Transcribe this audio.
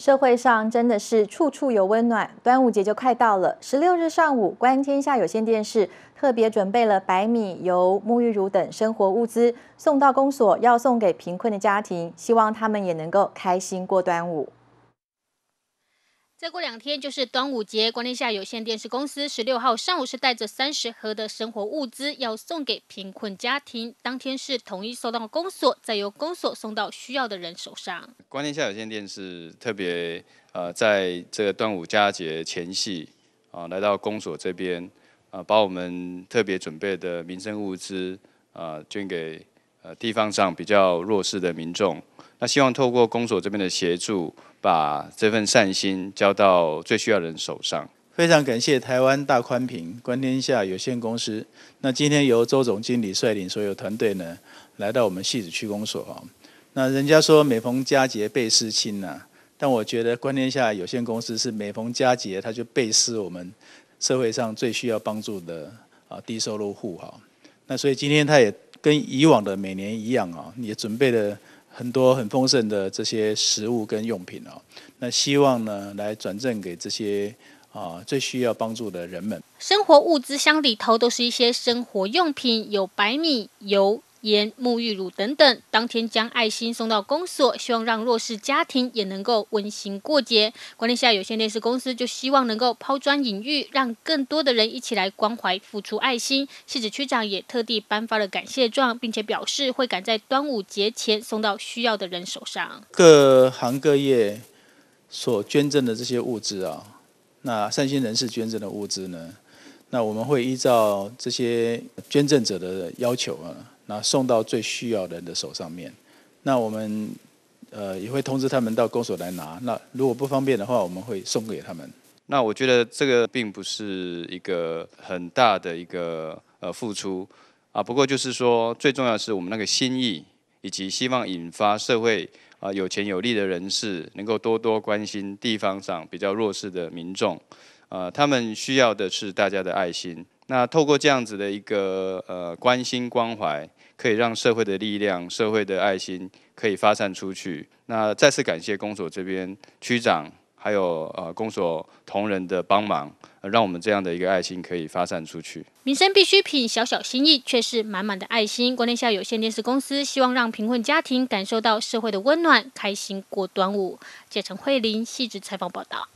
社会上真的是处处有温暖。端午节就快到了，十六日上午，观天下有线电视特别准备了白米、油、沐浴乳等生活物资，送到公所，要送给贫困的家庭，希望他们也能够开心过端午。再过两天就是端午节。关天下有线电视公司十六号上午是带着三十盒的生活物资，要送给贫困家庭。当天是统一送到公所，再由公所送到需要的人手上。关天下有线电视特别呃，在这个端午佳节前夕啊，来到公所这边啊，把我们特别准备的民生物资啊，捐给呃地方上比较弱势的民众。那希望透过公所这边的协助，把这份善心交到最需要的人手上。非常感谢台湾大宽平观天下有限公司。那今天由周总经理率领所有团队呢，来到我们戏子区公所啊。那人家说每逢佳节倍思亲呐，但我觉得观天下有限公司是每逢佳节他就倍思我们社会上最需要帮助的啊低收入户哈。那所以今天他也跟以往的每年一样啊，也准备了。很多很丰盛的这些食物跟用品哦，那希望呢来转赠给这些啊最需要帮助的人们。生活物资箱里头都是一些生活用品，有白米、油。盐、沐浴乳等等，当天将爱心送到公所，希望让弱势家庭也能够温馨过节。管理下有限电视公司就希望能够抛砖引玉，让更多的人一起来关怀、付出爱心。谢子区长也特地颁发了感谢状，并且表示会赶在端午节前送到需要的人手上。各行各业所捐赠的这些物资啊，那善心人士捐赠的物资呢？那我们会依照这些捐赠者的要求啊。那送到最需要人的手上面，那我们呃也会通知他们到公所来拿。那如果不方便的话，我们会送给他们。那我觉得这个并不是一个很大的一个呃付出啊，不过就是说，最重要是我们那个心意，以及希望引发社会啊有钱有力的人士能够多多关心地方上比较弱势的民众，啊，他们需要的是大家的爱心。那透过这样子的一个呃关心关怀，可以让社会的力量、社会的爱心可以发散出去。那再次感谢公所这边区长，还有呃公所同仁的帮忙，让我们这样的一个爱心可以发散出去。民生必需品，小小心意却是满满的爱心。国天下有线电视公司希望让贫困家庭感受到社会的温暖，开心过端午。谢陈惠琳细致采访报道。